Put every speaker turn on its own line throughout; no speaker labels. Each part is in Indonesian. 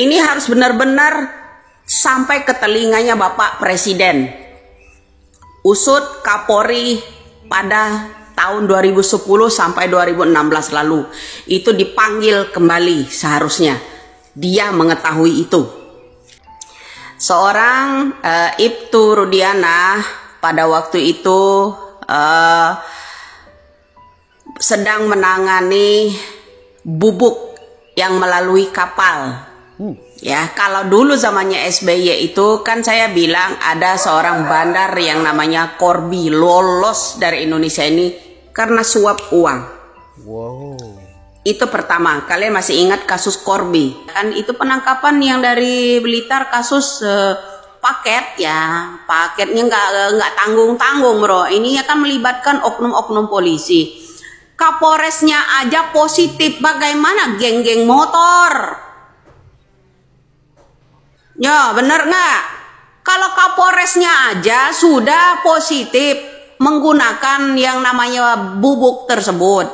Ini harus benar-benar sampai ke telinganya Bapak Presiden. Usut Kapolri pada tahun 2010 sampai 2016 lalu itu dipanggil kembali seharusnya. Dia mengetahui itu. Seorang uh, Ibtu Rudiana pada waktu itu uh, sedang menangani bubuk yang melalui kapal Ya, kalau dulu zamannya SBY itu kan saya bilang ada seorang bandar yang namanya Korbi lolos dari Indonesia ini karena suap uang. Wow. Itu pertama, kalian masih ingat kasus Korbi? Kan itu penangkapan yang dari Blitar kasus uh, paket ya, paketnya nggak nggak tanggung tanggung bro. Ini ya kan melibatkan oknum-oknum polisi. Kapolresnya aja positif, bagaimana geng-geng motor? Ya, benar nggak? Kalau Kapolresnya aja sudah positif menggunakan yang namanya bubuk tersebut,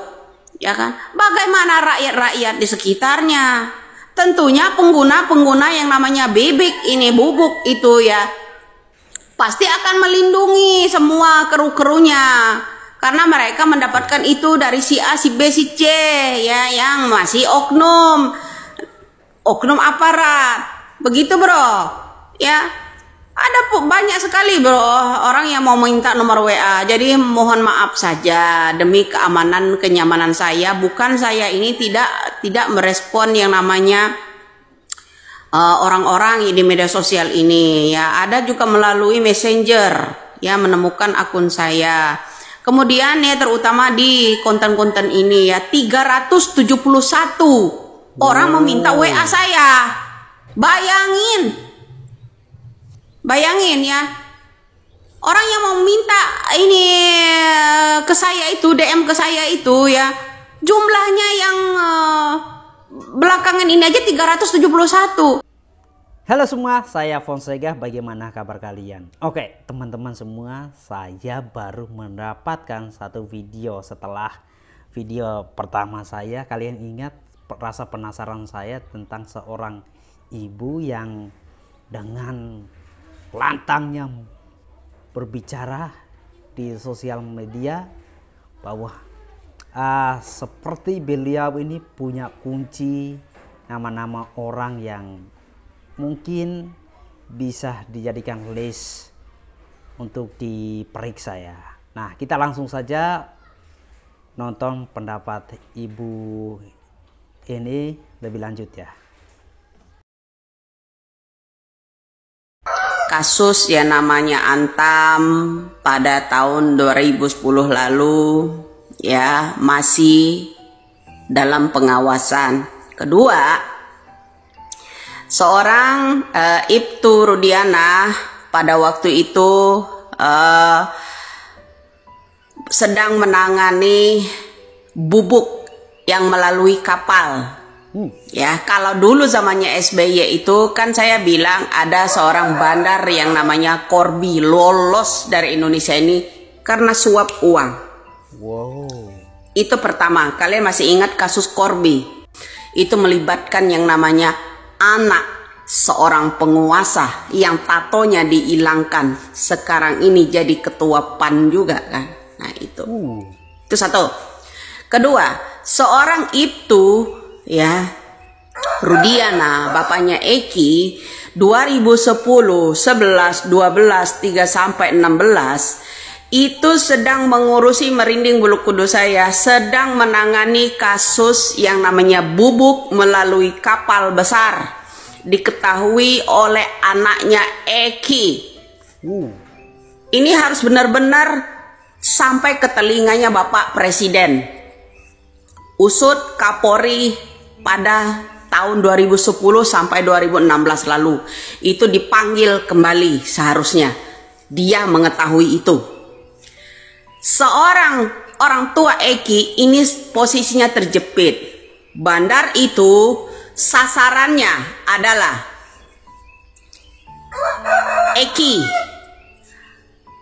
ya kan? Bagaimana rakyat-rakyat di sekitarnya? Tentunya pengguna-pengguna yang namanya bibik ini bubuk itu ya pasti akan melindungi semua keru-kerunya karena mereka mendapatkan itu dari si A, si B, si C ya yang masih oknum oknum aparat Begitu bro, ya. Ada banyak sekali bro orang yang mau minta nomor WA. Jadi mohon maaf saja demi keamanan kenyamanan saya. Bukan saya ini tidak tidak merespon yang namanya eh, orang-orang uh, di media sosial ini. Ya ada juga melalui messenger ya menemukan akun saya. Kemudian ya terutama di konten-konten ini ya 371 orang meminta WA saya. Bayangin. Bayangin ya. Orang yang mau minta ini eh, ke saya itu DM ke saya itu ya. Jumlahnya yang eh, belakangan ini aja 371.
Halo semua, saya Fonsega. Bagaimana kabar kalian? Oke, teman-teman semua, saya baru mendapatkan satu video setelah video pertama saya. Kalian ingat rasa penasaran saya tentang seorang ibu yang dengan lantangnya berbicara di sosial media bahwa uh, seperti beliau ini punya kunci nama-nama orang yang mungkin bisa dijadikan list untuk diperiksa ya. Nah, kita langsung saja nonton pendapat ibu ini lebih lanjut ya.
kasus yang namanya Antam pada tahun 2010 lalu ya masih dalam pengawasan. Kedua, seorang e, Ibtu Rudiana pada waktu itu e, sedang menangani bubuk yang melalui kapal Hmm. Ya, kalau dulu zamannya SBY itu kan saya bilang ada seorang bandar yang namanya korbi lolos dari Indonesia ini karena suap uang. Wow. Itu pertama, kalian masih ingat kasus korbi? Itu melibatkan yang namanya anak seorang penguasa yang tatonya dihilangkan. Sekarang ini jadi ketua PAN juga kan. Nah, itu. Uh. Itu satu. Kedua, seorang itu ya Rudiana bapaknya Eki 2010 11 12 3 sampai 16 itu sedang mengurusi merinding bulu kudus saya sedang menangani kasus yang namanya bubuk melalui kapal besar diketahui oleh anaknya Eki uh. ini harus benar-benar sampai ke telinganya Bapak Presiden usut Kapolri pada tahun 2010 sampai 2016 lalu. Itu dipanggil kembali seharusnya. Dia mengetahui itu. Seorang orang tua Eki ini posisinya terjepit. Bandar itu sasarannya adalah Eki.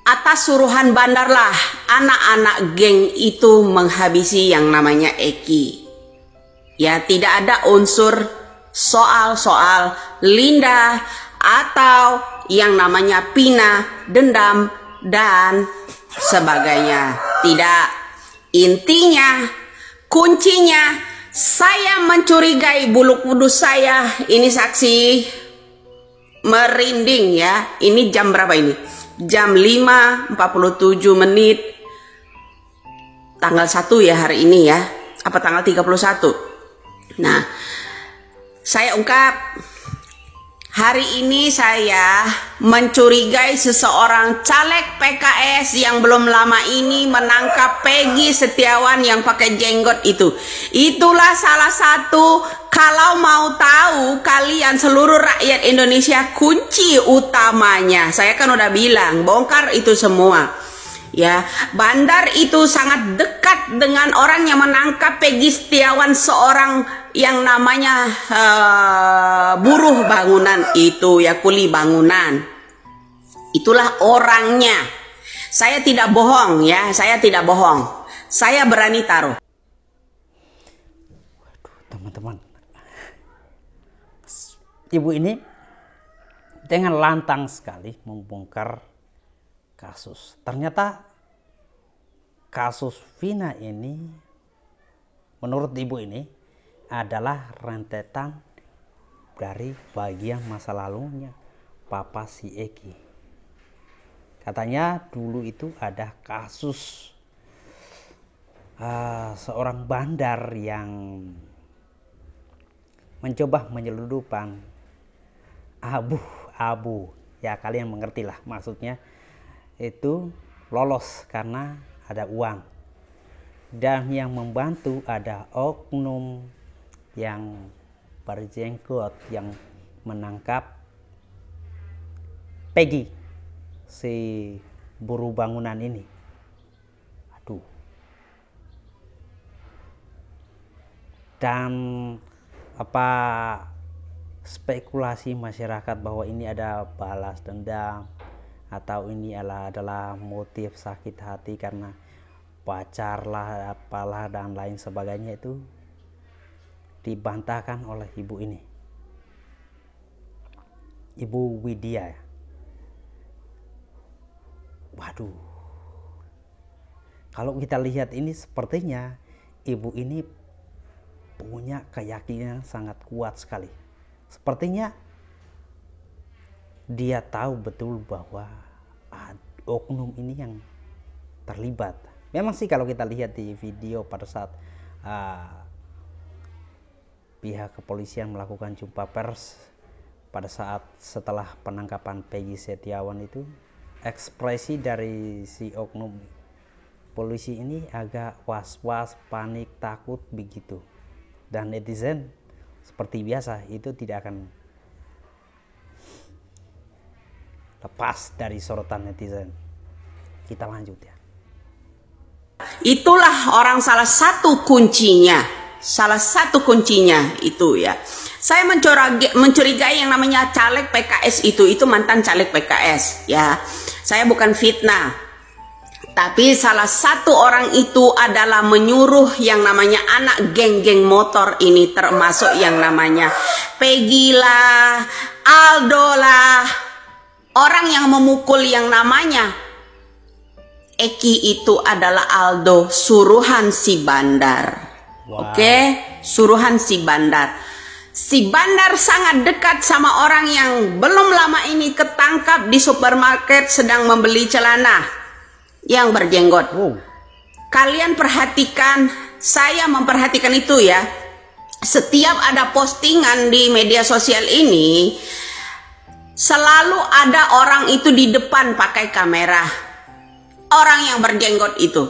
Atas suruhan bandarlah anak-anak geng itu menghabisi yang namanya Eki. Ya, tidak ada unsur soal-soal Linda atau yang namanya pina, dendam, dan sebagainya. Tidak. Intinya, kuncinya, saya mencurigai bulu kudus saya. Ini saksi merinding ya. Ini jam berapa ini? Jam 5.47 menit. Tanggal 1 ya hari ini ya. Apa tanggal 31? Nah, saya ungkap Hari ini saya mencurigai seseorang caleg PKS yang belum lama ini menangkap Peggy Setiawan yang pakai jenggot itu. Itulah salah satu kalau mau tahu kalian seluruh rakyat Indonesia kunci utamanya. Saya kan udah bilang bongkar itu semua. Ya, bandar itu sangat dekat dengan orang yang menangkap Peggy Setiawan seorang yang namanya uh, buruh bangunan itu ya kuli bangunan. Itulah orangnya. Saya tidak bohong ya, saya tidak bohong. Saya berani taruh. Waduh,
teman-teman. Ibu ini dengan lantang sekali membongkar kasus. Ternyata kasus Vina ini menurut ibu ini adalah rentetan dari bagian masa lalunya papa si Eki. Katanya dulu itu ada kasus uh, seorang bandar yang mencoba menyelundupkan abu-abu. Ya kalian mengertilah maksudnya itu lolos karena ada uang. Dan yang membantu ada oknum yang berjenggot yang menangkap Peggy si buru bangunan ini. Aduh. Dan apa spekulasi masyarakat bahwa ini ada balas dendam atau ini adalah, motif sakit hati karena pacar lah apalah dan lain sebagainya itu dibantahkan oleh ibu ini ibu Widya ya. waduh kalau kita lihat ini sepertinya ibu ini punya keyakinan sangat kuat sekali sepertinya dia tahu betul bahwa oknum ini yang terlibat. Memang sih kalau kita lihat di video pada saat uh, pihak kepolisian melakukan jumpa pers pada saat setelah penangkapan Peggy Setiawan itu ekspresi dari si oknum polisi ini agak was-was, panik, takut begitu. Dan netizen seperti biasa itu tidak akan lepas dari sorotan netizen. Kita lanjut ya.
Itulah orang salah satu kuncinya, salah satu kuncinya itu ya. Saya mencurigai, mencurigai yang namanya caleg PKS itu, itu mantan caleg PKS ya. Saya bukan fitnah, tapi salah satu orang itu adalah menyuruh yang namanya anak geng-geng motor ini termasuk yang namanya Pegila, Aldola. Orang yang memukul yang namanya Eki itu adalah Aldo, suruhan si bandar. Wow. Oke, okay? suruhan si bandar. Si bandar sangat dekat sama orang yang belum lama ini ketangkap di supermarket sedang membeli celana yang berjenggot. Wow. Kalian perhatikan, saya memperhatikan itu ya. Setiap ada postingan di media sosial ini, Selalu ada orang itu di depan pakai kamera. Orang yang berjenggot itu.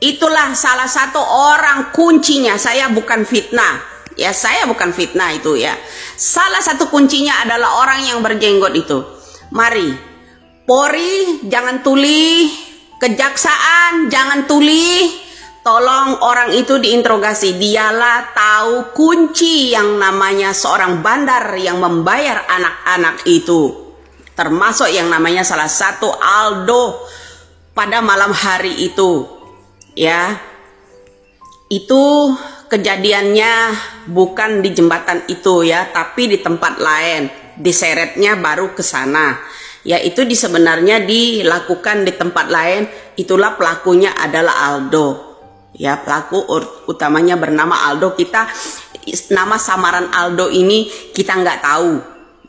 Itulah salah satu orang kuncinya. Saya bukan fitnah. Ya, saya bukan fitnah itu ya. Salah satu kuncinya adalah orang yang berjenggot itu. Mari, Polri jangan tuli, kejaksaan jangan tuli, Tolong orang itu diinterogasi. Dialah tahu kunci yang namanya seorang bandar yang membayar anak-anak itu. Termasuk yang namanya salah satu Aldo pada malam hari itu. Ya. Itu kejadiannya bukan di jembatan itu ya, tapi di tempat lain. Diseretnya baru ke sana yaitu di sebenarnya dilakukan di tempat lain itulah pelakunya adalah Aldo ya pelaku utamanya bernama Aldo kita nama samaran Aldo ini kita nggak tahu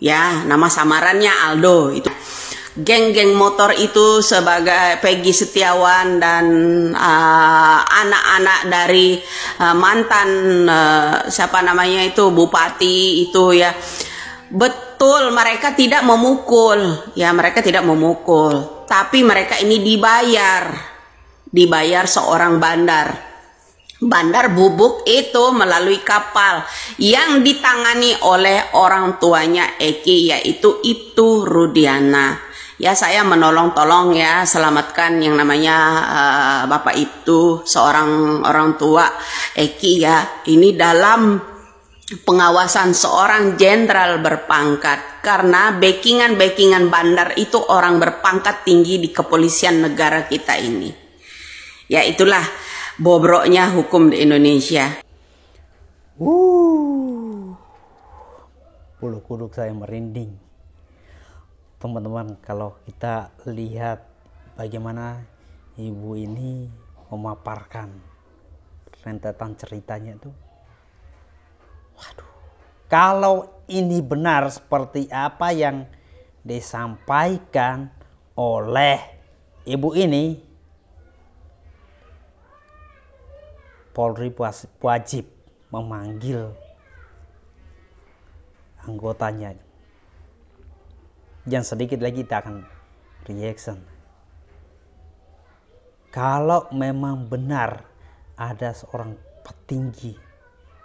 ya nama samarannya Aldo itu geng-geng motor itu sebagai Peggy Setiawan dan eh, anak-anak uh, dari uh, mantan uh, siapa namanya itu bupati itu ya betul mereka tidak memukul ya mereka tidak memukul tapi mereka ini dibayar dibayar seorang bandar. Bandar bubuk itu melalui kapal yang ditangani oleh orang tuanya Eki yaitu Ibtu Rudiana. Ya saya menolong tolong ya selamatkan yang namanya uh, Bapak Ibtu seorang orang tua Eki ya. Ini dalam pengawasan seorang jenderal berpangkat karena backingan-backingan bandar itu orang berpangkat tinggi di kepolisian negara kita ini. Ya itulah bobroknya hukum di Indonesia.
Uh, bulu kuduk saya merinding. Teman-teman, kalau kita lihat bagaimana ibu ini memaparkan rentetan ceritanya itu. Waduh. Kalau ini benar seperti apa yang disampaikan oleh ibu ini, Polri wajib memanggil anggotanya. yang sedikit lagi kita akan reaction. Kalau memang benar ada seorang petinggi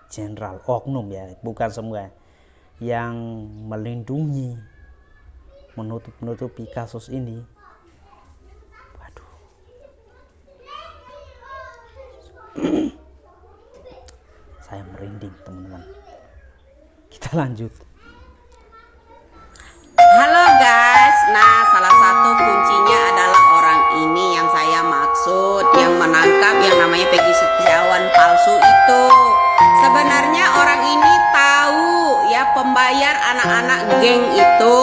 jenderal oknum ya, bukan semua yang melindungi menutup-nutupi kasus ini saya merinding teman-teman kita lanjut
halo guys nah salah satu kuncinya adalah orang ini yang saya maksud yang menangkap yang namanya Peggy Setiawan palsu itu sebenarnya orang ini tahu ya pembayar anak-anak geng itu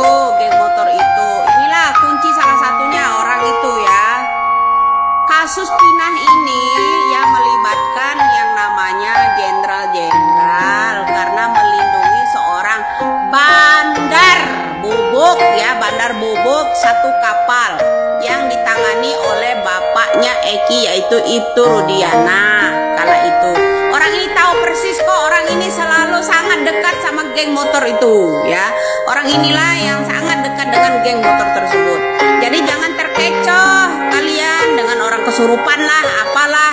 satu kapal yang ditangani oleh bapaknya Eki yaitu Ibtu Rudiana kala itu. Orang ini tahu persis kok orang ini selalu sangat dekat sama geng motor itu ya. Orang inilah yang sangat dekat dengan geng motor tersebut. Jadi jangan terkecoh kalian dengan orang kesurupan lah apalah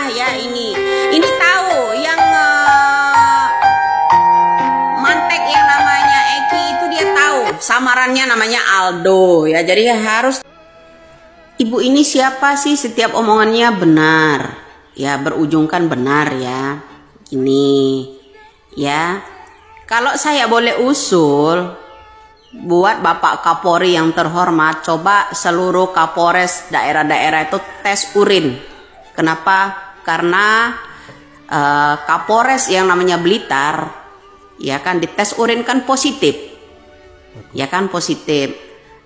namanya namanya Aldo ya. Jadi harus ibu ini siapa sih? Setiap omongannya benar. Ya, berujungkan benar ya. Ini ya. Kalau saya boleh usul buat Bapak Kapolri yang terhormat, coba seluruh Kapolres daerah-daerah itu tes urin. Kenapa? Karena uh, Kapolres yang namanya Blitar ya kan dites urin kan positif ya kan positif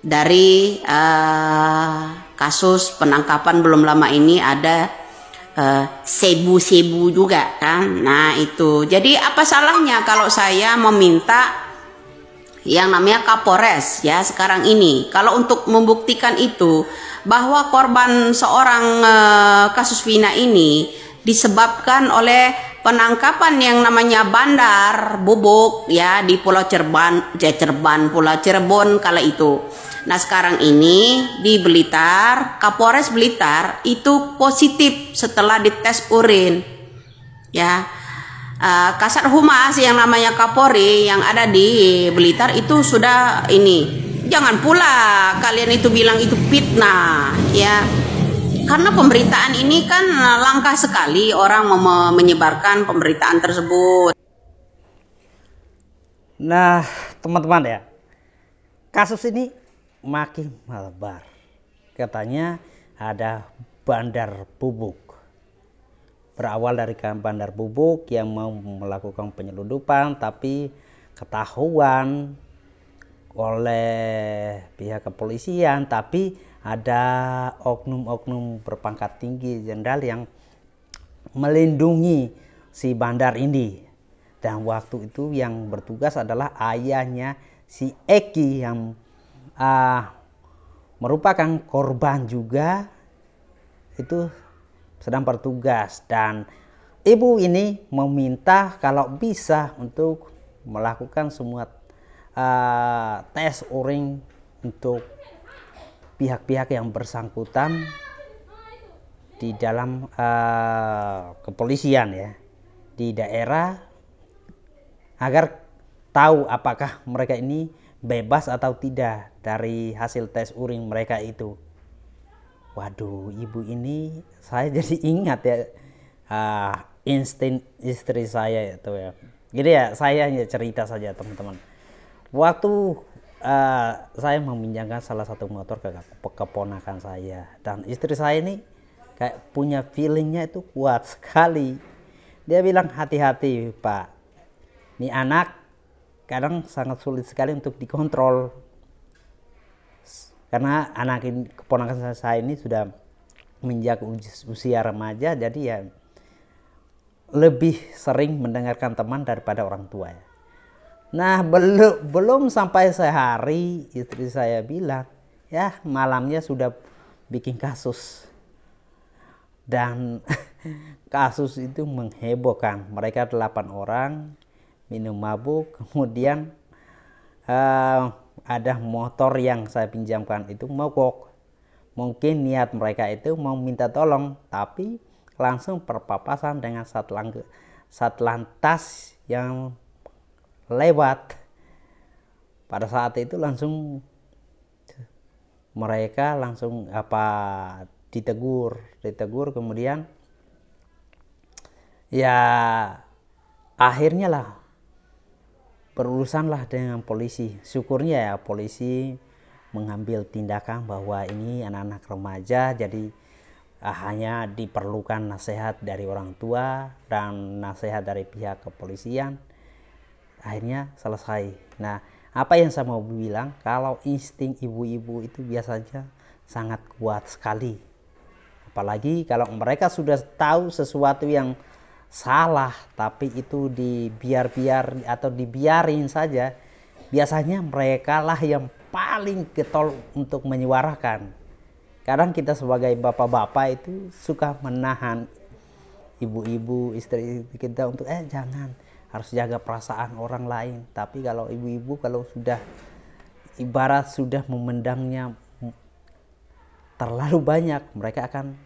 dari uh, kasus penangkapan belum lama ini ada sebu eh, sebu-sebu juga kan nah itu jadi apa salahnya kalau saya meminta yang namanya Kapolres ya sekarang ini kalau untuk membuktikan itu bahwa korban seorang uh, kasus Vina ini disebabkan oleh penangkapan yang namanya bandar bubuk ya di Pulau Cerban, ya, Cerban Pulau Cirebon kala itu. Nah sekarang ini di Blitar, Kapolres Blitar itu positif setelah dites urin. Ya, uh, Kasat Humas yang namanya Kapolri yang ada di Blitar itu sudah ini. Jangan pula kalian itu bilang itu fitnah, ya karena pemberitaan ini kan e, langka sekali orang menyebarkan pemberitaan
tersebut. Nah, teman-teman ya, kasus ini makin melebar. Katanya ada bandar bubuk. Berawal dari bandar bubuk yang mau melakukan penyelundupan, tapi ketahuan oleh pihak kepolisian tapi ada oknum-oknum berpangkat tinggi jenderal yang melindungi si bandar ini. Dan waktu itu yang bertugas adalah ayahnya si Eki yang uh, merupakan korban juga itu sedang bertugas dan ibu ini meminta kalau bisa untuk melakukan semua uh, tes urin untuk pihak-pihak yang bersangkutan di dalam uh, kepolisian ya di daerah agar tahu apakah mereka ini bebas atau tidak dari hasil tes urin mereka itu. Waduh, ibu ini saya jadi ingat ya uh, eh, insting istri saya itu ya. Jadi ya saya hanya cerita saja teman-teman. Waktu Eh, saya meminjamkan salah satu motor ke keponakan saya dan istri saya ini kayak punya feelingnya itu kuat sekali dia bilang hati-hati pak ini anak kadang sangat sulit sekali untuk dikontrol karena anak ini keponakan saya ini sudah menjak usia remaja jadi ya lebih sering mendengarkan teman daripada orang tua ya Nah, belum belum sampai sehari istri saya bilang, ya malamnya sudah bikin kasus. Dan kasus itu menghebohkan. Mereka delapan orang minum mabuk, kemudian uh, ada motor yang saya pinjamkan itu mogok. Mungkin niat mereka itu mau minta tolong, tapi langsung perpapasan dengan satlang satlantas yang lewat pada saat itu langsung mereka langsung apa ditegur ditegur kemudian ya akhirnya lah berurusanlah dengan polisi syukurnya ya polisi mengambil tindakan bahwa ini anak-anak remaja jadi ah, hanya diperlukan nasihat dari orang tua dan nasihat dari pihak kepolisian akhirnya selesai nah apa yang saya mau bilang kalau insting ibu-ibu itu biasanya sangat kuat sekali apalagi kalau mereka sudah tahu sesuatu yang salah tapi itu dibiar-biar atau dibiarin saja biasanya mereka lah yang paling getol untuk menyuarakan kadang kita sebagai bapak-bapak itu suka menahan ibu-ibu istri kita untuk eh jangan harus jaga perasaan orang lain tapi kalau ibu-ibu kalau sudah ibarat sudah memendangnya terlalu banyak mereka akan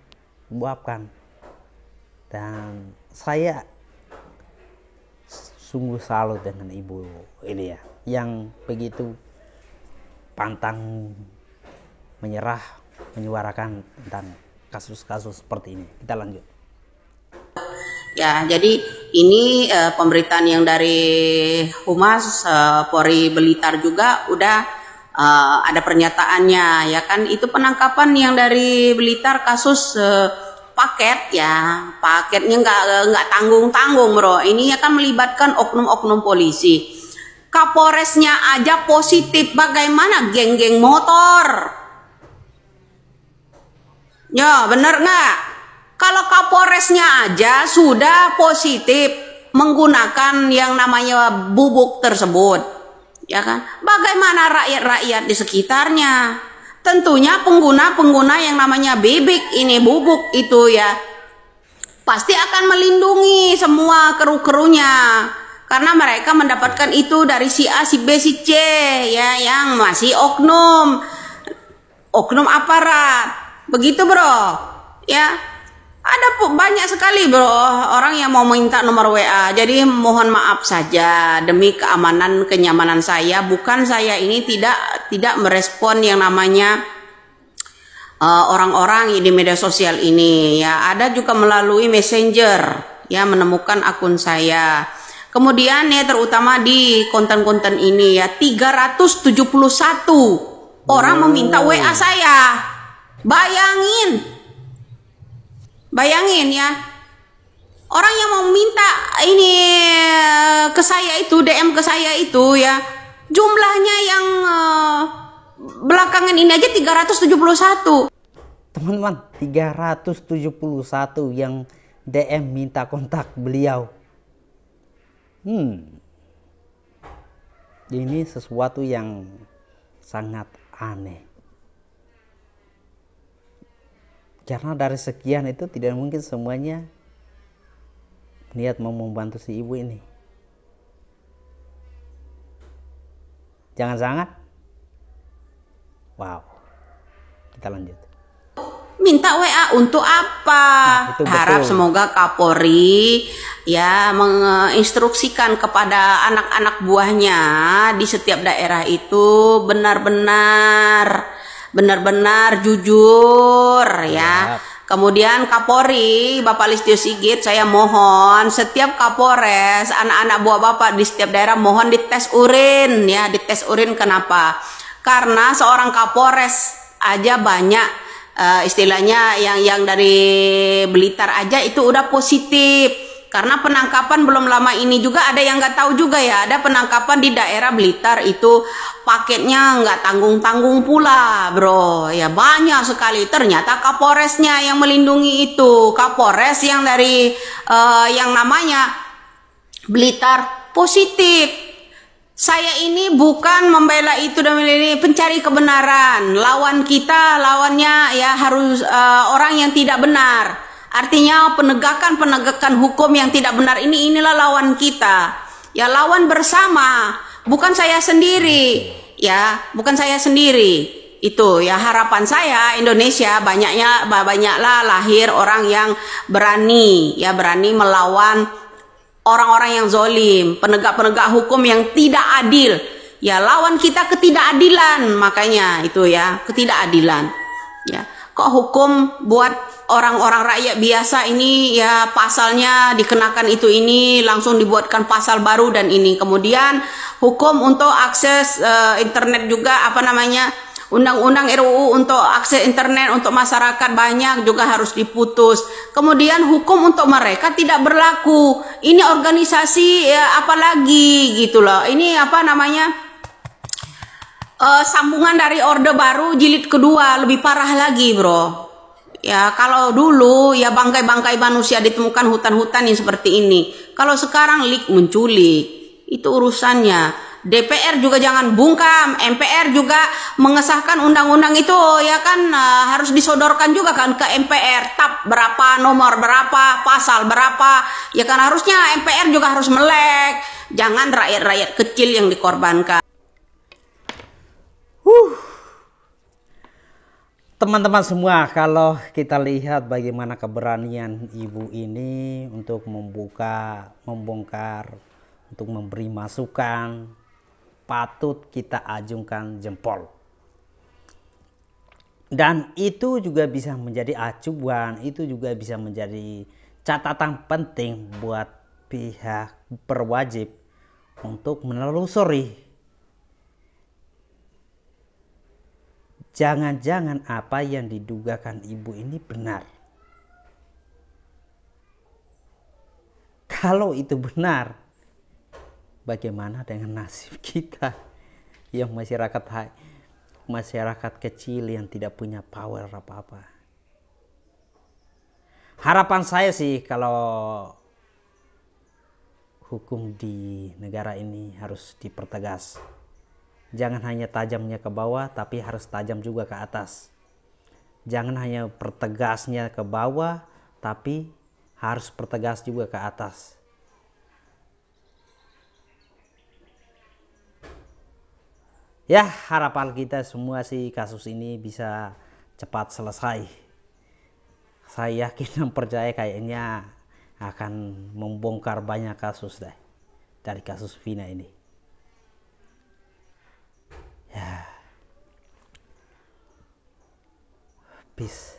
buapkan dan saya sungguh salut dengan ibu ini ya yang begitu pantang menyerah menyuarakan tentang kasus-kasus seperti ini kita lanjut Ya, jadi ini uh,
pemberitaan yang dari Humas uh, Polri Belitar juga udah uh, ada pernyataannya ya kan itu penangkapan yang dari Belitar kasus uh, paket ya paketnya nggak nggak tanggung tanggung bro ini ya kan melibatkan oknum-oknum polisi Kapolresnya aja positif bagaimana geng-geng motor Ya bener nggak kalau Kapolresnya aja sudah positif menggunakan yang namanya bubuk tersebut, ya kan? Bagaimana rakyat-rakyat di sekitarnya? Tentunya pengguna-pengguna yang namanya bibik ini bubuk itu ya pasti akan melindungi semua keru-kerunya karena mereka mendapatkan itu dari si A, si B, si C ya yang masih oknum oknum aparat begitu bro ya ada banyak sekali bro orang yang mau minta nomor WA. Jadi mohon maaf saja demi keamanan kenyamanan saya. Bukan saya ini tidak tidak merespon yang namanya eh, orang-orang uh, di media sosial ini. Ya ada juga melalui messenger ya menemukan akun saya. Kemudian ya terutama di konten-konten ini ya 371 orang meminta WA saya. Bayangin Bayangin ya, orang yang mau minta ini eh, ke saya itu, DM ke saya itu ya, jumlahnya yang eh, belakangan ini aja 371.
Teman-teman, 371 yang DM minta kontak beliau. Hmm. Ini sesuatu yang sangat aneh. Karena dari sekian itu tidak mungkin semuanya niat mau membantu si ibu ini. Jangan sangat. Wow. Kita lanjut.
Minta WA untuk apa? Nah, Harap betul. semoga Kapolri ya menginstruksikan kepada anak-anak buahnya di setiap daerah itu benar-benar benar-benar jujur ya. ya. Kemudian Kapolri, Bapak Listio Sigit, saya mohon setiap Kapolres, anak-anak buah Bapak di setiap daerah mohon dites urin ya, dites urin kenapa? Karena seorang Kapolres aja banyak uh, istilahnya yang yang dari Blitar aja itu udah positif karena penangkapan belum lama ini juga ada yang nggak tahu juga ya ada penangkapan di daerah Blitar itu paketnya nggak tanggung tanggung pula bro ya banyak sekali ternyata Kapolresnya yang melindungi itu Kapolres yang dari uh, yang namanya Blitar positif saya ini bukan membela itu dan ini pencari kebenaran. Lawan kita, lawannya ya harus uh, orang yang tidak benar. Artinya penegakan-penegakan hukum yang tidak benar ini inilah lawan kita. Ya lawan bersama, bukan saya sendiri. Ya, bukan saya sendiri. Itu ya harapan saya Indonesia banyaknya banyaklah lahir orang yang berani ya berani melawan orang-orang yang zolim, penegak-penegak hukum yang tidak adil. Ya lawan kita ketidakadilan makanya itu ya, ketidakadilan. Ya kok hukum buat orang-orang rakyat biasa ini ya pasalnya dikenakan itu ini langsung dibuatkan pasal baru dan ini kemudian hukum untuk akses uh, internet juga apa namanya undang-undang RUU untuk akses internet untuk masyarakat banyak juga harus diputus kemudian hukum untuk mereka tidak berlaku ini organisasi ya, apalagi gitu loh ini apa namanya uh, sambungan dari Orde Baru jilid kedua lebih parah lagi, bro. Ya, kalau dulu ya bangkai-bangkai manusia ditemukan hutan-hutan yang seperti ini. Kalau sekarang lik menculik, itu urusannya. DPR juga jangan bungkam, MPR juga mengesahkan undang-undang itu ya kan uh, harus disodorkan juga kan ke MPR tap berapa nomor berapa pasal berapa ya kan harusnya MPR juga harus melek jangan rakyat-rakyat kecil yang dikorbankan. Huh
teman-teman semua kalau kita lihat bagaimana keberanian ibu ini untuk membuka membongkar untuk memberi masukan patut kita ajungkan jempol dan itu juga bisa menjadi acuan itu juga bisa menjadi catatan penting buat pihak berwajib untuk menelusuri Jangan-jangan apa yang didugakan ibu ini benar. Kalau itu benar, bagaimana dengan nasib kita yang masyarakat masyarakat kecil yang tidak punya power apa-apa? Harapan saya sih kalau hukum di negara ini harus dipertegas Jangan hanya tajamnya ke bawah, tapi harus tajam juga ke atas. Jangan hanya pertegasnya ke bawah, tapi harus pertegas juga ke atas. Ya, harapan kita semua sih kasus ini bisa cepat selesai. Saya yakin dan percaya kayaknya akan membongkar banyak kasus deh dari kasus Vina ini ya peace